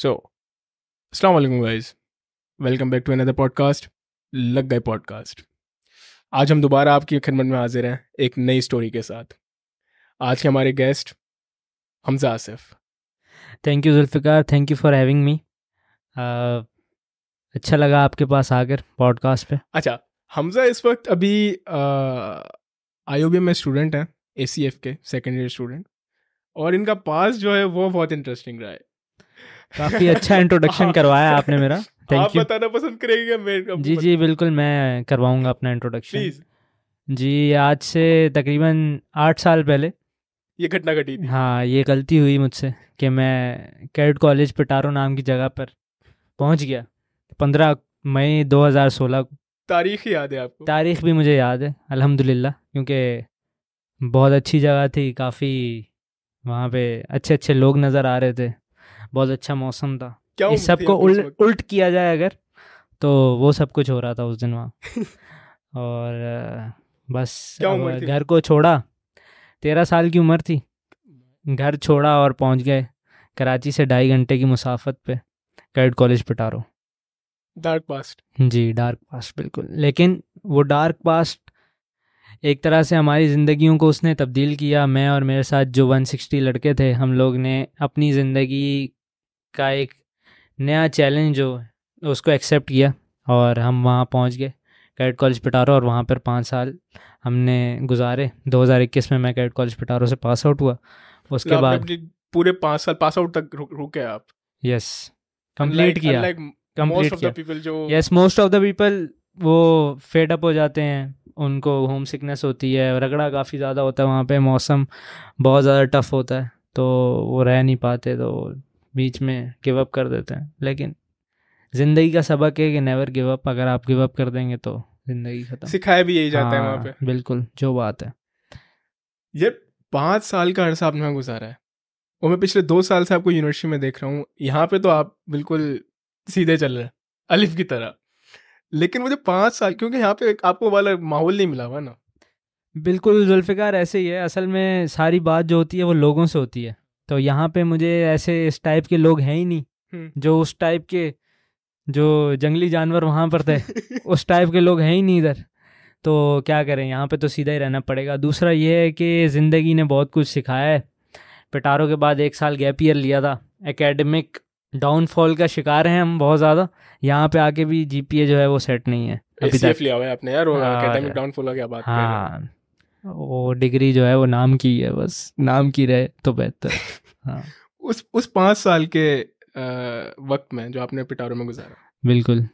सो अस्सलाम वालेकुम guys welcome back to another podcast लग गए पॉडकास्ट आज हम दोबारा आपकी खिदमत में हाजिर हैं एक नई स्टोरी के साथ आज के हमारे guest Hamza Asif thank you Zulfiqar thank you for having me अच्छा लगा आपके पास आकर पॉडकास्ट पे अच्छा हमजा इस वक्त अभी आई uh, में स्टूडेंट हैं ए सी एफ के सेकेंड ईयर स्टूडेंट और इनका पास जो है वो बहुत इंटरेस्टिंग रहा है काफी अच्छा इंट्रोडक्शन करवाया आपने मेरा थैंक यू बताना पसंद करेंगे मैं जी जी बिल्कुल मैं करवाऊंगा अपना इंट्रोडक्शन जी आज से तकरीबन आठ साल पहले ये घटना घटी थी हाँ ये गलती हुई मुझसे कि मैं कैड कॉलेज पिटारो नाम की जगह पर पहुंच गया पंद्रह मई दो हजार सोलह को तारीख याद है आपको तारीख भी मुझे याद है अल्हम्दुलिल्लाह क्योंकि बहुत अच्छी जगह थी काफ़ी वहाँ पे अच्छे अच्छे लोग नज़र आ रहे थे बहुत अच्छा मौसम था क्या इस सबको उल्ट उल्ट किया जाए अगर तो वो सब कुछ हो रहा था उस दिन वहाँ और बस घर को छोड़ा तेरह साल की उम्र थी घर छोड़ा और पहुँच गए कराची से ढाई घंटे की मुसाफत पे Cadet College Petaro dark past जी डार्क पास्ट बिल्कुल लेकिन वो डार्क पास्ट एक तरह से हमारी ज़िंदगियों को उसने तब्दील किया मैं और मेरे साथ जो 160 लड़के थे हम लोग ने अपनी ज़िंदगी का एक नया चैलेंज जो उसको एक्सेप्ट किया और हम वहाँ पहुँच गए कैडेट कॉलेज पिटारो और वहाँ पर पाँच साल हमने गुजारे 2021 में मैं कैडेट कॉलेज पिटारो से पास आउट हुआ उसके बाद पूरे पाँच साल पास आउट तक रुके आप यस कंप्लीट किया कंप्लीट किया yes most of the people वो फेड अप हो जाते हैं उनको होम सिकनेस होती है रगड़ा काफ़ी ज़्यादा होता है वहाँ पे मौसम बहुत ज़्यादा टफ होता है तो वो रह नहीं पाते तो बीच में गिव अप कर देते हैं लेकिन ज़िंदगी का सबक है कि नेवर गिव अप अगर आप गिव अप कर देंगे तो ज़िंदगी खत्म सिखाया भी यही जाता हैं है वहाँ हाँ, पे बिल्कुल जो बात है ये पाँच साल का अरसा आपने गुजारा है और मैं पिछले दो साल से आपको यूनिवर्सिटी में देख रहा हूँ यहाँ पे तो आप बिल्कुल सीधे चल रहे हैं अलिफ की तरह लेकिन मुझे पाँच साल क्योंकि यहाँ पे आपको वाला माहौल नहीं मिला हुआ ना बिल्कुल जुल्फ़िकार ऐसे ही है असल में सारी बात जो होती है वो लोगों से होती है तो यहाँ पे मुझे ऐसे इस टाइप के लोग हैं ही नहीं हम्म। जो उस टाइप के जो जंगली जानवर वहाँ पर थे उस टाइप के लोग हैं ही नहीं इधर तो क्या करें यहाँ पे तो सीधा ही रहना पड़ेगा दूसरा ये है कि ज़िंदगी ने बहुत कुछ सिखाया है पिटारों के बाद एक साल गैप ईयर लिया था एकेडमिक डाउनफॉल का शिकार हैं हम बहुत ज़्यादा यहाँ पे आके भी जी जो है वो सेट नहीं है अभी लिया हुआ है आपने यार वो एकेडमिक हाँ, डाउनफॉल क्या बात हाँ वो डिग्री जो है वो नाम की है बस नाम की रहे तो बेहतर हाँ उस उस पाँच साल के वक्त में जो आपने पिटारो में गुजारा बिल्कुल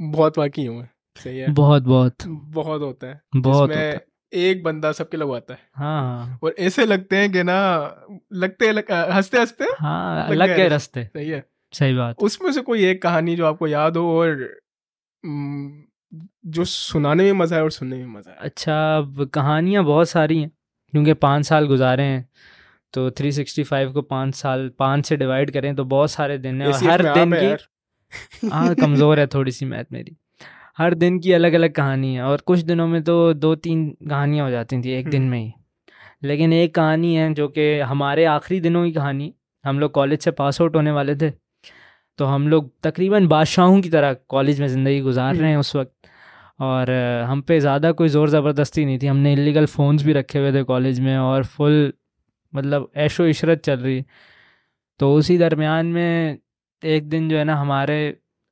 बहुत वाकई हूँ सही है बहुत बहुत बहुत होता है बहुत होता है एक बंदा सबके लगवाता है हाँ और ऐसे लगते हैं कि ना लगते हैं लग, हंसते हंसते हाँ लग गए रस्ते सही है सही बात उसमें से कोई एक कहानी जो आपको याद हो और जो सुनाने में मज़ा है और सुनने में मज़ा है अच्छा कहानियाँ बहुत सारी हैं क्योंकि पाँच साल गुजारे हैं तो 365 को पाँच साल पाँच से डिवाइड करें तो बहुत सारे दिन हैं हर दिन की हाँ कमज़ोर है थोड़ी सी मैथ मेरी हर दिन की अलग अलग कहानी है और कुछ दिनों में तो दो तीन कहानियाँ हो जाती थी एक दिन हम्म। में ही लेकिन एक कहानी है जो कि हमारे आखिरी दिनों की कहानी हम लोग कॉलेज से पास आउट होने वाले थे तो हम लोग तकरीबन बादशाहों की तरह कॉलेज में ज़िंदगी गुजार हम्म। रहे हैं उस वक्त और हम पे ज़्यादा कोई ज़ोर ज़बरदस्ती नहीं थी हमने इलीगल फ़ोन्स भी रखे हुए थे कॉलेज में और फुल मतलब ऐशो इशरत चल रही तो उसी दरमियान में एक दिन जो है ना हमारे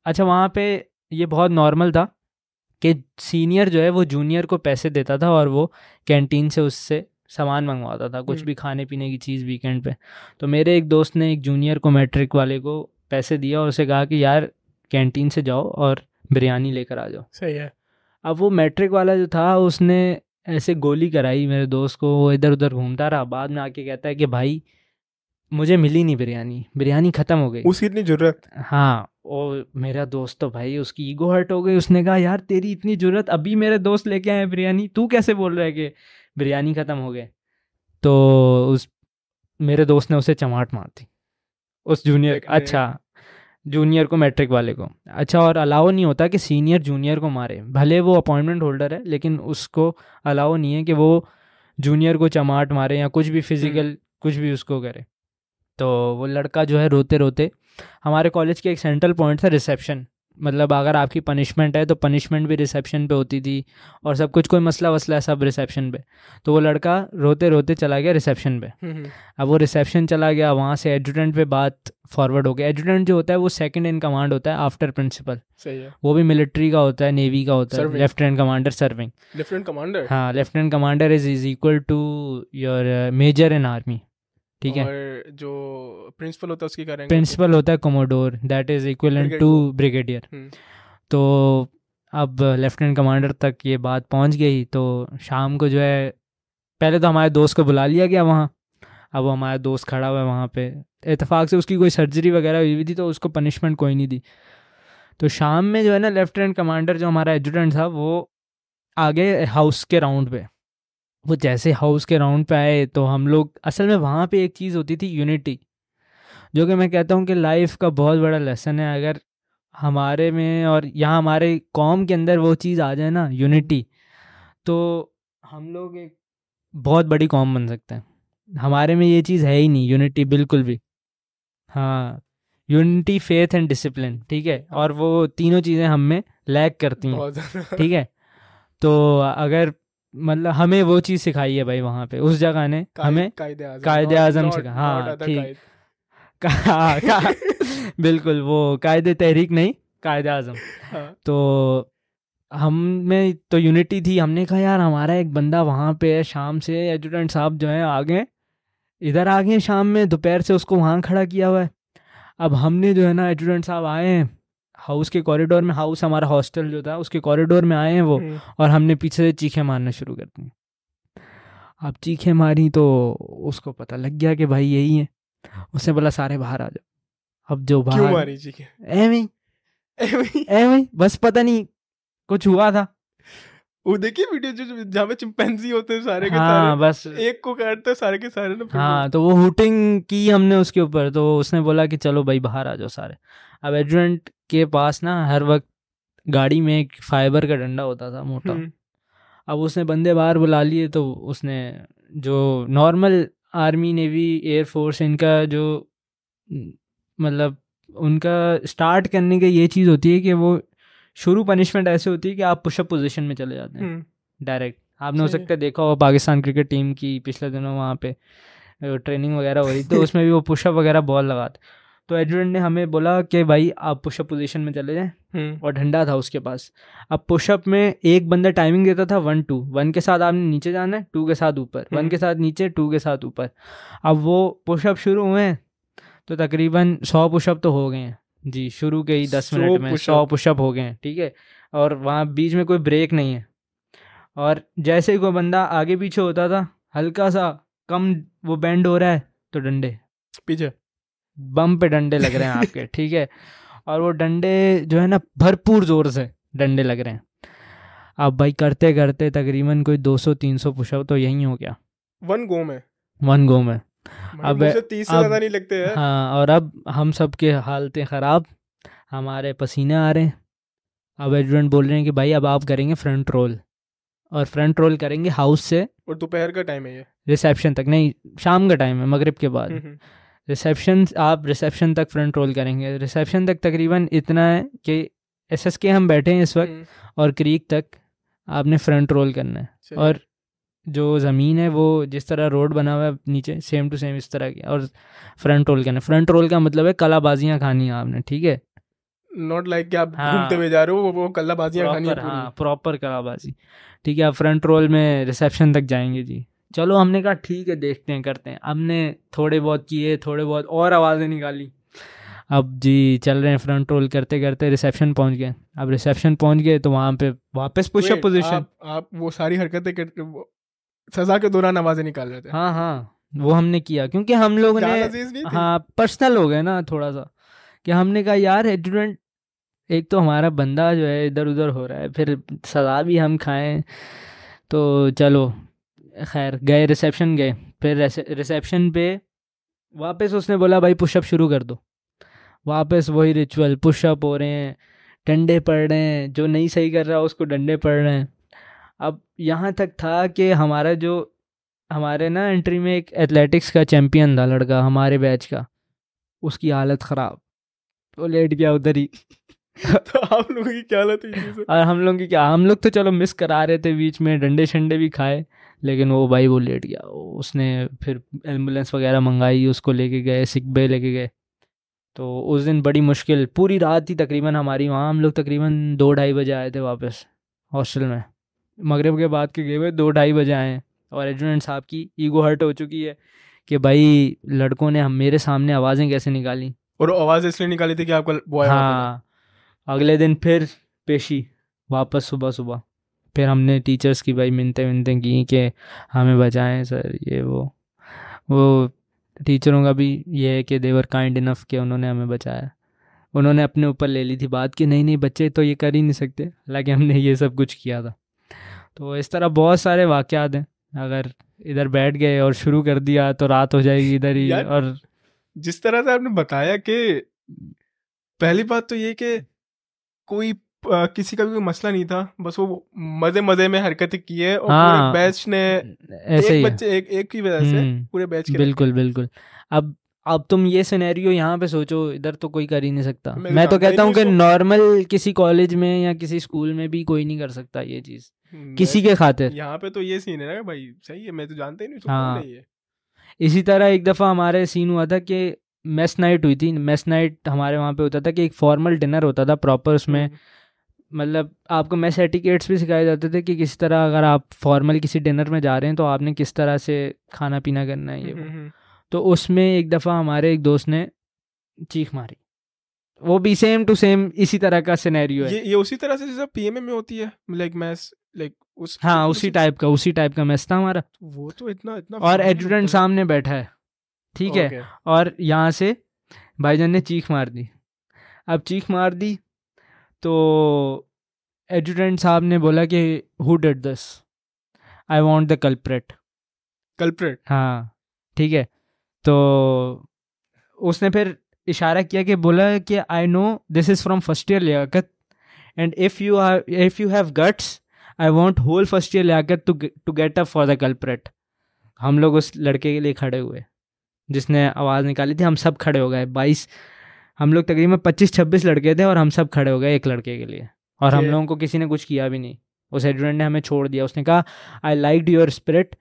अच्छा वहाँ पे ये बहुत नॉर्मल था कि सीनियर जो है वो जूनियर को पैसे देता था और वो कैंटीन से उससे सामान मंगवाता था कुछ हम्म। भी खाने पीने की चीज़ वीकेंड पे तो मेरे एक दोस्त ने एक जूनियर को मैट्रिक वाले को पैसे दिया और उसे कहा कि यार कैंटीन से जाओ और बिरयानी लेकर आ जाओ सही है अब वो मैट्रिक वाला जो था उसने ऐसे गोली कराई मेरे दोस्त को वो इधर उधर घूमता रहा बाद में आके कहता है कि भाई मुझे मिली नहीं बिरयानी बिरयानी ख़त्म हो गई उसकी इतनी ज़रूरत हाँ और मेरा दोस्त तो भाई उसकी ईगो हर्ट हो गई उसने कहा यार तेरी इतनी ज़रूरत अभी मेरे दोस्त लेके आए बिरयानी तू कैसे बोल रहा है कि बिरयानी ख़त्म हो गए तो उस मेरे दोस्त ने उसे चमाट मार दी उस जूनियर अच्छा जूनियर को मैट्रिक वाले को अच्छा और अलाउ नहीं होता कि सीनियर जूनियर को मारे भले वो अपॉइंटमेंट होल्डर है लेकिन उसको अलाउ नहीं है कि वो जूनियर को चमाट मारे या कुछ भी फिजिकल हम्म। कुछ भी उसको करे तो वो लड़का जो है रोते रोते हमारे कॉलेज के एक सेंट्रल पॉइंट था रिसेप्शन मतलब अगर आपकी पनिशमेंट है तो पनिशमेंट भी रिसेप्शन पे होती थी और सब कुछ कोई मसला वसला सब रिसेप्शन पे तो वो लड़का रोते रोते चला गया रिसेप्शन पे हम्म, हम्म। अब वो रिसेप्शन चला गया वहाँ से एडजुटेंट पे बात फॉरवर्ड हो गया एडजुटेंट जो होता है वो सेकंड इन कमांड होता है आफ्टर प्रिंसिपल सही है वो भी मिलिट्री का होता है नेवी का होता है lieutenant commander serving lieutenant commander हाँ lieutenant commander is is equal to your major in army ठीक है जो प्रिंसिपल होता है उसकी करेंगे प्रिंसिपल होता है commodore that is equivalent to brigadier तो अब लेफ्टिनेंट कमांडर तक ये बात पहुंच गई तो शाम को जो है पहले तो हमारे दोस्त को बुला लिया गया वहाँ अब वो हमारा दोस्त खड़ा हुआ है वहाँ पे इतफाक़ से उसकी कोई सर्जरी वगैरह हुई हुई थी तो उसको पनिशमेंट कोई नहीं दी तो शाम में जो है ना लेफ्टिनेंट कमांडर जो हमारा एजुटेंट था वो आगे हाउस के राउंड पे वो जैसे हाउस के राउंड पे आए तो हम लोग असल में वहाँ पे एक चीज़ होती थी यूनिटी जो कि मैं कहता हूँ कि लाइफ का बहुत बड़ा लेसन है अगर हमारे में और यहाँ हमारे कॉम के अंदर वो चीज़ आ जाए ना यूनिटी तो हम लोग एक बहुत बड़ी कॉम बन सकते हैं हमारे में ये चीज़ है ही नहीं यूनिटी बिल्कुल भी हाँ यूनिटी फेथ एंड डिसिप्लिन ठीक है और वो तीनों चीज़ें हम में लैग करती हैं ठीक है तो अगर मतलब हमें वो चीज़ सिखाई है भाई वहाँ पे उस जगह ने हमें कायद आजम सिखा हाँ ठीक हाँ, बिल्कुल वो कायदे तहरीक नहीं कायद आजम हाँ। तो हम में तो यूनिटी थी हमने कहा यार हमारा एक बंदा वहाँ पे है शाम से एडजुटेंट साहब जो है आ गए इधर आ गए शाम में दोपहर से उसको वहाँ खड़ा किया हुआ है अब हमने जो है ना एडजुटेंट साहब आए हैं हाउस के कॉरिडोर में हाउस हमारा हॉस्टल जो था उसके कॉरिडोर में आए हैं वो हम्म। और हमने पीछे से चीखें मारना शुरू कर दी अब चीखें मारी तो उसको पता लग गया कि भाई यही है उसने बोला सारे बाहर आ जाओ अब जो बाहर क्यों मारी चीखें एवं एवं बस पता नहीं कुछ हुआ था वो देखिए वीडियो जो जहाँ पे चिंपैंजी होते हैं सारे के हाँ, सारे बस एक को काटते सारे के सारे ना हाँ तो वो हुटिंग की हमने उसके ऊपर तो उसने बोला कि चलो भाई बाहर आ जाओ सारे अब एडजेंट के पास ना हर वक्त गाड़ी में एक फाइबर का डंडा होता था मोटा हम्म। अब उसने बंदे बाहर बुला लिए तो उसने जो नॉर्मल आर्मी नेवी एयरफोर्स इनका जो मतलब उनका स्टार्ट करने का ये चीज़ होती है कि वो शुरू पनिशमेंट ऐसे होती है कि आप पुशअप पोजीशन में चले जाते हैं हम्म। डायरेक्ट आपने हो सकता है देखा हो पाकिस्तान क्रिकेट टीम की पिछले दिनों वहाँ पे ट्रेनिंग वगैरह हो रही तो उसमें भी वो पुशअप वगैरह बॉल लगाते तो एडजुटेंट ने हमें बोला कि भाई आप पुशअप पोजीशन में चले जाएं हम्म। और ढंडा था उसके पास अब पुशअप में एक बंदा टाइमिंग देता था वन टू वन के साथ आपने नीचे जाना है टू के साथ ऊपर वन हम्म। के साथ नीचे टू के साथ ऊपर अब वो पुशअप शुरू हुए हैं तो तकरीबन सौ पुशअप तो हो गए हैं जी शुरू के ही दस मिनट में सौ पुशअप हो गए हैं ठीक है और वहाँ बीच में कोई ब्रेक नहीं है और जैसे ही कोई बंदा आगे पीछे होता था हल्का सा कम वो बैंड हो रहा है तो डंडे पीछे बम पे डंडे लग रहे हैं आपके ठीक है और वो डंडे जो है ना भरपूर जोर से डंडे लग रहे हैं अब भाई करते करते तकरीबन कोई 200-300 पुशअप तो यही हो गया वन गो में वन गो में अब तीस नहीं लगते हैं हाँ और अब हम सब के हालतें ख़राब हमारे पसीने आ रहे हैं अब एडवेंट बोल रहे हैं कि भाई अब आप करेंगे फ्रंट रोल और फ्रंट रोल करेंगे हाउस से और दोपहर का टाइम है ये रिसेप्शन तक नहीं शाम का टाइम है मगरिब के बाद हम्म, हम्म। रिसेप्शन आप रिसेप्शन तक फ्रंट रोल करेंगे रिसेप्शन तक तकरीबन इतना है कि एस एस के हम बैठे हैं इस वक्त हम्म। और क्रीक तक आपने फ्रंट रोल करना है और जो ज़मीन है वो जिस तरह रोड बना हुआ है नीचे सेम टू सेम इस तरह की और फ्रंट रोल करना फ्रंट रोल का मतलब है कलाबाजियाँ खानी है आपने ठीक है नॉट लाइक like आप हाँ। घूमते हुए जा रहे हो वो कलाबाजियाँ खानी है हाँ प्रॉपर कलाबाजी ठीक है आप फ्रंट रोल में रिसेप्शन तक जाएंगे जी चलो हमने कहा ठीक है देखते हैं करते हैं हमने थोड़े बहुत किए थोड़े बहुत और आवाज़ें निकाली अब जी चल रहे हैं फ्रंट रोल करते करते रिसेप्शन पहुंच गए अब रिसेप्शन पहुंच गए तो वहाँ पे वापस पुशअप पोजीशन आप, आप वो सारी हरकतें वो सजा के दौरान आवाज़ें निकाल रहे थे हाँ हाँ वो हमने किया क्योंकि हम लोग ने हाँ पर्सनल हो गए ना थोड़ा सा कि हमने कहा यार स्टूडेंट एक तो हमारा बंदा जो है इधर उधर हो रहा है फिर सजा भी हम खाएं तो चलो खैर गए रिसेप्शन गए फिर रिसेप्शन पे वापस उसने बोला भाई पुशअप शुरू कर दो वापस वही रिचुअल पुशअप हो रहे हैं डंडे पड़ रहे हैं जो नहीं सही कर रहा उसको डंडे पड़ रहे हैं अब यहाँ तक था कि हमारा जो हमारे ना एंट्री में एक एथलेटिक्स का चैम्पियन था लड़का हमारे बैच का उसकी हालत ख़राब वो लेट गया उधर ही तो हम लोगों की क्या हालत और हम लोग की क्या हम लोग तो चलो मिस करा रहे थे बीच में डंडे शंडे भी खाए लेकिन वो भाई वो लेट गया उसने फिर एम्बुलेंस वगैरह मंगाई उसको लेके गए सिकबे लेके गए तो उस दिन बड़ी मुश्किल पूरी रात थी तकरीबन हमारी वहाँ हम लोग तकरीबन दो ढाई बजे आए थे वापस हॉस्टल में मगरब के बाद के गए हुए दो ढाई बजे आए और एजुडेंट साहब की ईगो हर्ट हो चुकी है कि भाई लड़कों ने हम मेरे सामने आवाज़ें कैसे निकाली और आवाज़ इसलिए निकाली थी कि आपका हाँ अगले दिन फिर पेशी वापस सुबह सुबह फिर हमने टीचर्स की भाई मिनते मिनते की कि हमें बचाएं सर ये वो वो टीचरों का भी ये है कि देवर काइंड इनफ के उन्होंने हमें बचाया उन्होंने अपने ऊपर ले ली थी बात कि नहीं नहीं बच्चे तो ये कर ही नहीं सकते हालांकि हमने ये सब कुछ किया था तो इस तरह बहुत सारे वाक़ात हैं अगर इधर बैठ गए और शुरू कर दिया तो रात हो जाएगी इधर ही और जिस तरह से आपने बताया कि पहली बात तो ये कि कोई Uh, किसी का भी कोई मसला नहीं था बस वो मजे मजे में हरकत की है और हाँ, पूरे बैच ने ऐसे एक बच्चे एक एक की वजह से हम्म। पूरे बैच के बिल्कुल बिल्कुल अब अब तुम ये सिनेरियो यहाँ पे सोचो इधर तो कोई कर ही नहीं सकता मैं तो कहता हूँ कि नॉर्मल किसी कॉलेज में या किसी स्कूल में भी कोई नहीं कर सकता ये चीज हम्म, किसी के खातिर यहाँ पे तो ये सीन है ना भाई सही है मैं तो जानते ही नहीं हाँ इसी तरह एक दफ़ा हमारे सीन हुआ था कि मेस नाइट हुई थी मेस नाइट हमारे वहाँ पे होता था कि एक फॉर्मल डिनर होता था प्रॉपर उसमें हम्म। मतलब आपको मैस एटिकेट्स भी सिखाए जाते थे कि किस तरह अगर आप फॉर्मल किसी डिनर में जा रहे हैं तो आपने किस तरह से खाना पीना करना है ये हम्म, हम्म, हम्म। तो उसमें एक दफ़ा हमारे एक दोस्त ने चीख मारी वो भी सेम टू सेम इसी तरह का सिनेरियो है ये ये उसी तरह से जैसा पीएमए में होती है लाइक मैस लाइक उस हाँ उसी टाइप का उसी टाइप का मैस था हमारा तो वो तो इतना इतना और एडजुटेंट सामने बैठा है ठीक है और यहाँ से भाईजान ने चीख मार दी अब चीख मार दी तो एडिटेंट साहब ने बोला कि who did this I want the culprit culprit हाँ ठीक है तो उसने फिर इशारा किया कि बोला कि I know this is from first year Liaquat and if you if you have guts I want whole first year Liaquat to to get up for the culprit हम लोग उस लड़के के लिए खड़े हुए जिसने आवाज़ निकाली थी हम सब खड़े हो गए बाईस हम लोग तकरीबन पच्चीस छब्बीस लड़के थे और हम सब खड़े हो गए एक लड़के के लिए और हम लोगों को किसी ने कुछ किया भी नहीं उस स्टूडेंट ने हमें छोड़ दिया उसने कहा I like your spirit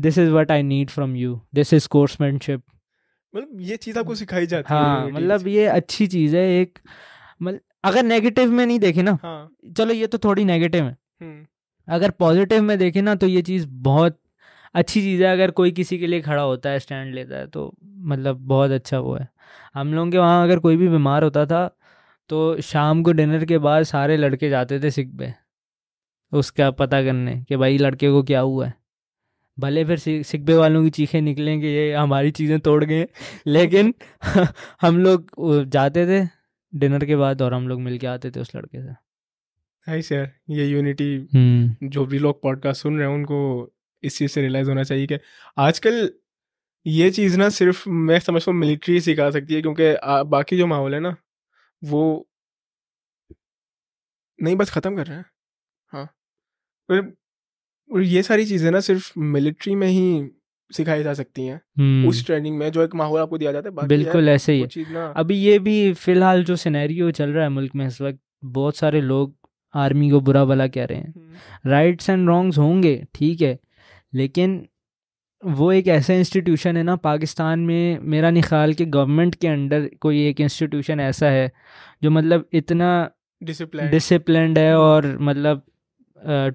this is what I need from you this is coursemanship मतलब ये चीज़ आपको सिखाई जाती हाँ, है मतलब ये अच्छी चीज़ है एक मतलब अगर नेगेटिव में नहीं देखे ना हाँ. चलो ये तो थोड़ी नेगेटिव है हम्म। अगर पॉजिटिव में देखे ना तो ये चीज़ बहुत अच्छी चीज़ है अगर कोई किसी के लिए खड़ा होता है स्टैंड लेता है तो मतलब बहुत अच्छा वो है हम लोगों के वहाँ अगर कोई भी बीमार होता था तो शाम को डिनर के बाद सारे लड़के जाते थे सिख पे उसका पता करने कि भाई लड़के को क्या हुआ है भले फिर सिकबे वालों की चीखें निकलें कि ये हमारी चीज़ें तोड़ गए लेकिन हम लोग जाते थे डिनर के बाद और हम लोग मिल के आते थे उस लड़के से हाय सर ये यूनिटी हम्म। जो भी लोग पॉडकास्ट सुन रहे हैं उनको इस चीज़ से रियलाइज़ होना चाहिए कि आजकल ये चीज़ ना सिर्फ मैं समझता हूँ मिलिट्री सिखा सकती है क्योंकि बाकी जो माहौल है ना वो नहीं बस ख़त्म कर रहे हैं हाँ और ये सारी चीज़ें ना सिर्फ मिलिट्री में ही सिखाई जा सकती हैं हम्म। उस ट्रेनिंग में जो एक माहौल आपको दिया जाता है बिल्कुल ऐसे ही अभी ये भी फिलहाल जो सिनेरियो चल रहा है मुल्क में इस वक्त बहुत सारे लोग आर्मी को बुरा भला कह रहे हैं राइट्स एंड रॉन्ग्स होंगे ठीक है लेकिन वो एक ऐसा इंस्टीट्यूशन है ना पाकिस्तान में मेरा नहीं ख्याल कि गवर्नमेंट के अंडर कोई एक इंस्टीट्यूशन ऐसा है जो मतलब इतना डिसिप्लिन है और मतलब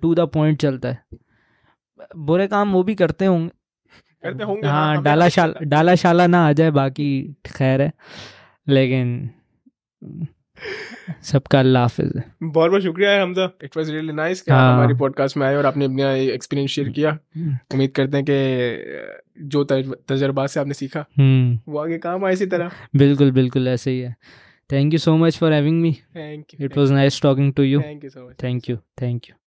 टू द पॉइंट चलता है बुरे काम वो भी करते होंगे करते होंगे हाँ डाला शाला डाला शाला ना आ जाए बाकी खैर है लेकिन सबका अल्लाह हाफिज बहुत बहुत शुक्रिया है Hamza it was really nice कि आप हाँ। हमारी पॉडकास्ट में आए और आपने अपना एक्सपीरियंस शेयर किया हम्म। उम्मीद करते हैं कि जो तजर्बा से आपने सीखा हम्म। वो आगे काम आए इसी तरह बिल्कुल बिल्कुल ऐसे ही है thank you so much for having me thank you it was nice talking to you thank you so much thank you thank you